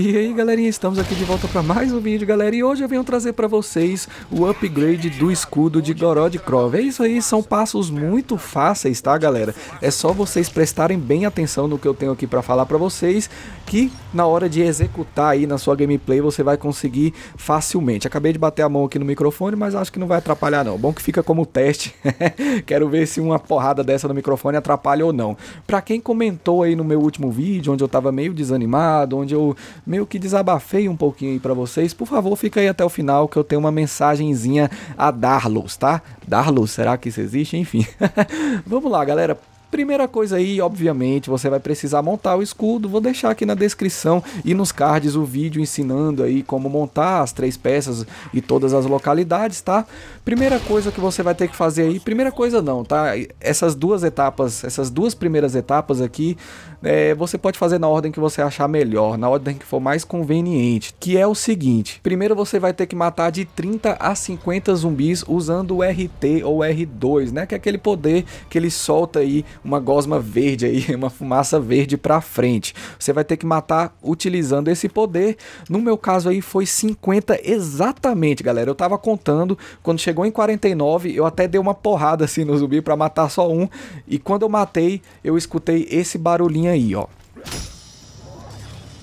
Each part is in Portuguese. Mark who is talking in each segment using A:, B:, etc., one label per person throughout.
A: E aí galerinha, estamos aqui de volta para mais um vídeo galera E hoje eu venho trazer para vocês o upgrade do escudo de Gorod Krov É isso aí, são passos muito fáceis tá galera É só vocês prestarem bem atenção no que eu tenho aqui para falar para vocês Que na hora de executar aí na sua gameplay você vai conseguir facilmente Acabei de bater a mão aqui no microfone, mas acho que não vai atrapalhar não Bom que fica como teste Quero ver se uma porrada dessa no microfone atrapalha ou não Para quem comentou aí no meu último vídeo, onde eu tava meio desanimado, onde eu meio que desabafei um pouquinho aí para vocês. Por favor, fica aí até o final que eu tenho uma mensagenzinha a darlos, tá? Darlos, será que isso existe? Enfim. Vamos lá, galera. Primeira coisa aí, obviamente, você vai precisar montar o escudo. Vou deixar aqui na descrição e nos cards o vídeo ensinando aí como montar as três peças e todas as localidades, tá? Primeira coisa que você vai ter que fazer aí, primeira coisa não, tá? Essas duas etapas, essas duas primeiras etapas aqui, é, você pode fazer na ordem que você achar melhor, na ordem que for mais conveniente, que é o seguinte: primeiro você vai ter que matar de 30 a 50 zumbis usando o RT ou R2, né? Que é aquele poder que ele solta aí uma gosma verde aí, uma fumaça verde para frente. Você vai ter que matar utilizando esse poder. No meu caso aí foi 50 exatamente, galera. Eu tava contando, quando chegou em 49, eu até dei uma porrada assim no zumbi para matar só um, e quando eu matei, eu escutei esse barulhinho aí, ó.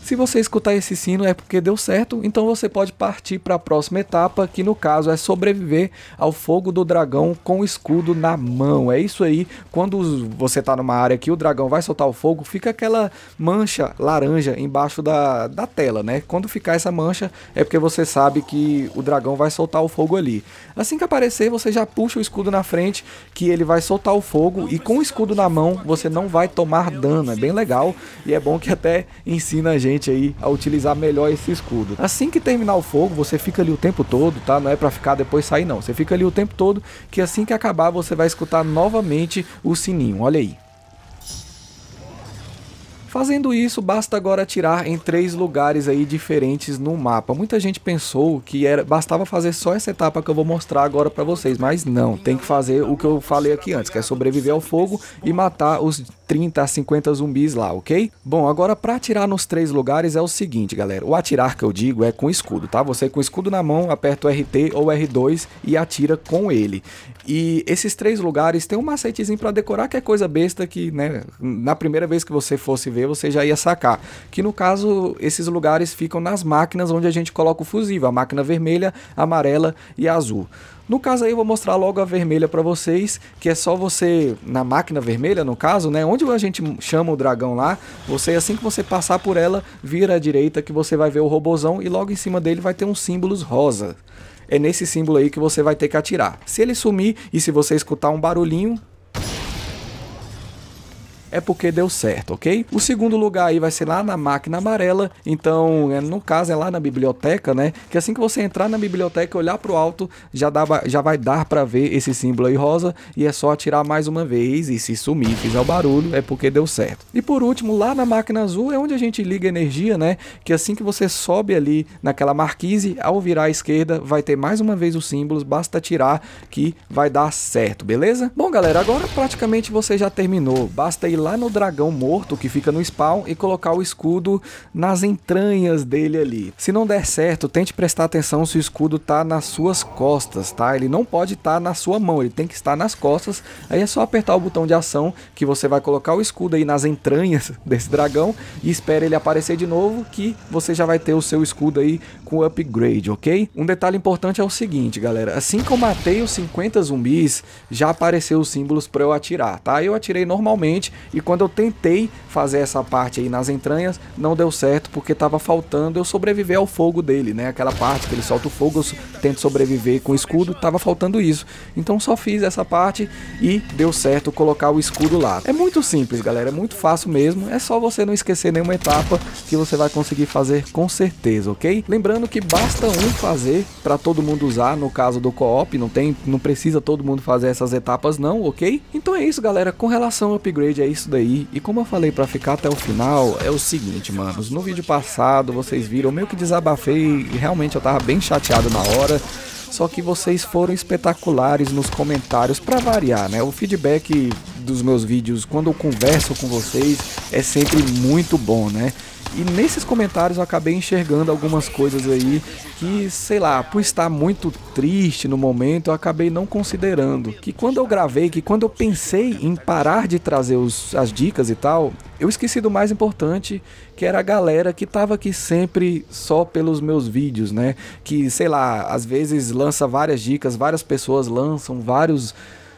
A: Se você escutar esse sino é porque deu certo, então você pode partir para a próxima etapa, que no caso é sobreviver ao fogo do dragão com o escudo na mão. É isso aí. Quando você tá numa área que o dragão vai soltar o fogo, fica aquela mancha laranja embaixo da, da tela, né? Quando ficar essa mancha é porque você sabe que o dragão vai soltar o fogo ali. Assim que aparecer, você já puxa o escudo na frente, que ele vai soltar o fogo e com o escudo na mão você não vai tomar dano. É bem legal e é bom que até ensina a gente gente aí a utilizar melhor esse escudo. Assim que terminar o fogo, você fica ali o tempo todo, tá? Não é para ficar depois sair não. Você fica ali o tempo todo que assim que acabar você vai escutar novamente o sininho. Olha aí. Fazendo isso, basta agora atirar em três lugares aí diferentes no mapa. Muita gente pensou que era bastava fazer só essa etapa que eu vou mostrar agora para vocês, mas não, tem que fazer o que eu falei aqui antes, que é sobreviver ao fogo e matar os 30 a 50 zumbis lá, ok? Bom, agora para atirar nos três lugares é o seguinte, galera. O atirar que eu digo é com escudo, tá? Você com escudo na mão, aperta o RT ou R2 e atira com ele. E esses três lugares tem um macetezinho para decorar que é coisa besta que, né, na primeira vez que você fosse ver, você já ia sacar. Que no caso, esses lugares ficam nas máquinas onde a gente coloca o fusível, a máquina vermelha, amarela e azul. No caso aí eu vou mostrar logo a vermelha para vocês, que é só você na máquina vermelha, no caso, né, onde a gente chama o dragão lá, você assim que você passar por ela, vira à direita que você vai ver o robozão e logo em cima dele vai ter uns símbolos rosa. É nesse símbolo aí que você vai ter que atirar. Se ele sumir e se você escutar um barulhinho, é porque deu certo, ok? O segundo lugar aí vai ser lá na máquina amarela, então, é, no caso, é lá na biblioteca, né? Que assim que você entrar na biblioteca e olhar pro alto, já, dá, já vai dar para ver esse símbolo aí rosa e é só atirar mais uma vez e se sumir, fizer o barulho, é porque deu certo. E por último, lá na máquina azul é onde a gente liga energia, né? Que assim que você sobe ali naquela marquise, ao virar à esquerda, vai ter mais uma vez os símbolos, basta tirar que vai dar certo, beleza? Bom, galera, agora praticamente você já terminou. Basta ir lá no dragão morto que fica no spawn e colocar o escudo nas entranhas dele ali. Se não der certo, tente prestar atenção se o escudo tá nas suas costas, tá? Ele não pode estar tá na sua mão, ele tem que estar nas costas. Aí é só apertar o botão de ação que você vai colocar o escudo aí nas entranhas desse dragão e espera ele aparecer de novo que você já vai ter o seu escudo aí com upgrade, ok? Um detalhe importante é o seguinte, galera. Assim que eu matei os 50 zumbis, já apareceu os símbolos para eu atirar, tá? Eu atirei normalmente, e quando eu tentei fazer essa parte aí nas entranhas, não deu certo porque estava faltando eu sobreviver ao fogo dele, né? Aquela parte que ele solta o fogo, eu tento sobreviver com o escudo, estava faltando isso. Então só fiz essa parte e deu certo colocar o escudo lá. É muito simples, galera, é muito fácil mesmo. É só você não esquecer nenhuma etapa que você vai conseguir fazer com certeza, ok? Lembrando que basta um fazer para todo mundo usar, no caso do co-op, não tem, não precisa todo mundo fazer essas etapas não, ok? Então é isso, galera, com relação ao upgrade aí, isso daí. E como eu falei para ficar até o final, é o seguinte, manos. No vídeo passado, vocês viram, meio que desabafei e realmente eu tava bem chateado na hora. Só que vocês foram espetaculares nos comentários para variar, né? O feedback dos meus vídeos, quando eu converso com vocês, é sempre muito bom, né? E nesses comentários eu acabei enxergando algumas coisas aí que, sei lá, por estar muito triste no momento, eu acabei não considerando. Que quando eu gravei, que quando eu pensei em parar de trazer os, as dicas e tal, eu esqueci do mais importante, que era a galera que tava aqui sempre só pelos meus vídeos, né? Que, sei lá, às vezes lança várias dicas, várias pessoas lançam vários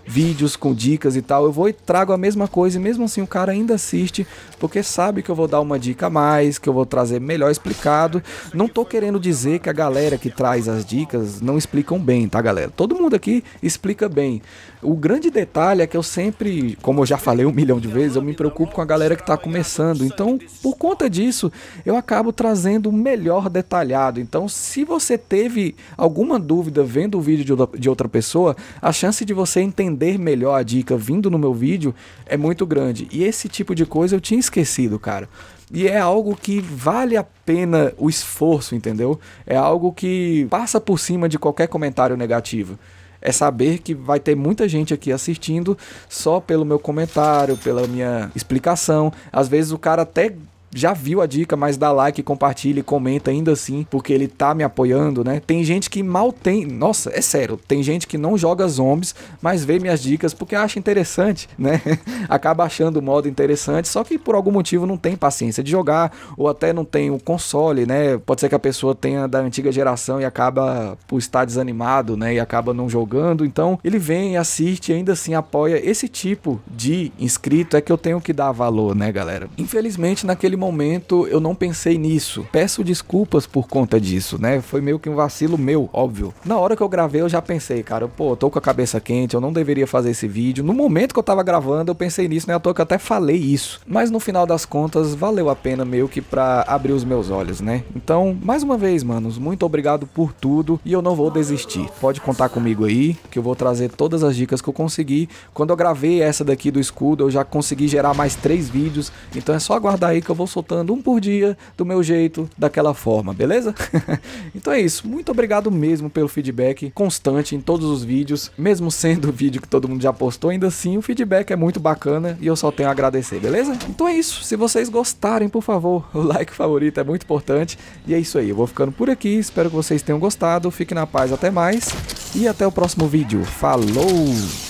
A: vídeos com dicas e tal. Eu vou e trago a mesma coisa e mesmo assim o cara ainda assiste porque sabe que eu vou dar uma dica a mais, que eu vou trazer melhor explicado. Não tô querendo dizer que a galera que traz as dicas não explicam bem, tá, galera? Todo mundo aqui explica bem. O grande detalhe é que eu sempre, como eu já falei um milhão de vezes, eu me preocupo com a galera que está começando. Então, por conta disso, eu acabo trazendo o melhor detalhado. Então, se você teve alguma dúvida vendo o vídeo de outra pessoa, a chance de você entender melhor a dica vindo no meu vídeo é muito grande. E esse tipo de coisa eu te ensino esquecido, cara. E é algo que vale a pena o esforço, entendeu? É algo que passa por cima de qualquer comentário negativo. É saber que vai ter muita gente aqui assistindo só pelo meu comentário, pela minha explicação. Às vezes o cara até já viu a dica, mas dá like, compartilha e comenta ainda assim, porque ele tá me apoiando, né? Tem gente que mal tem. Nossa, é sério, tem gente que não joga zombies, mas vê minhas dicas porque acha interessante, né? Acaba achando o modo interessante, só que por algum motivo não tem paciência de jogar, ou até não tem o console, né? Pode ser que a pessoa tenha da antiga geração e acaba por estar desanimado, né? E acaba não jogando. Então ele vem, assiste e ainda assim apoia. Esse tipo de inscrito é que eu tenho que dar valor, né, galera? Infelizmente, naquele naquele momento eu não pensei nisso. Peço desculpas por conta disso, né? Foi meio que um vacilo meu, óbvio. Na hora que eu gravei, eu já pensei, cara, pô, tô com a cabeça quente, eu não deveria fazer esse vídeo. No momento que eu tava gravando, eu pensei nisso, né? À toa que eu até falei isso. Mas no final das contas, valeu a pena meio que pra abrir os meus olhos, né? Então, mais uma vez, manos, muito obrigado por tudo e eu não vou desistir. Pode contar comigo aí, que eu vou trazer todas as dicas que eu consegui. Quando eu gravei essa daqui do escudo, eu já consegui gerar mais três vídeos, então é só aguardar aí que eu vou vou soltando um por dia, do meu jeito, daquela forma, beleza? então é isso. Muito obrigado mesmo pelo feedback constante em todos os vídeos, mesmo sendo o vídeo que todo mundo já postou, ainda assim o feedback é muito bacana e eu só tenho a agradecer, beleza? Então é isso. Se vocês gostarem, por favor, o like favorito é muito importante. E é isso aí. Eu vou ficando por aqui. Espero que vocês tenham gostado. Fique na paz, até mais e até o próximo vídeo. Falou!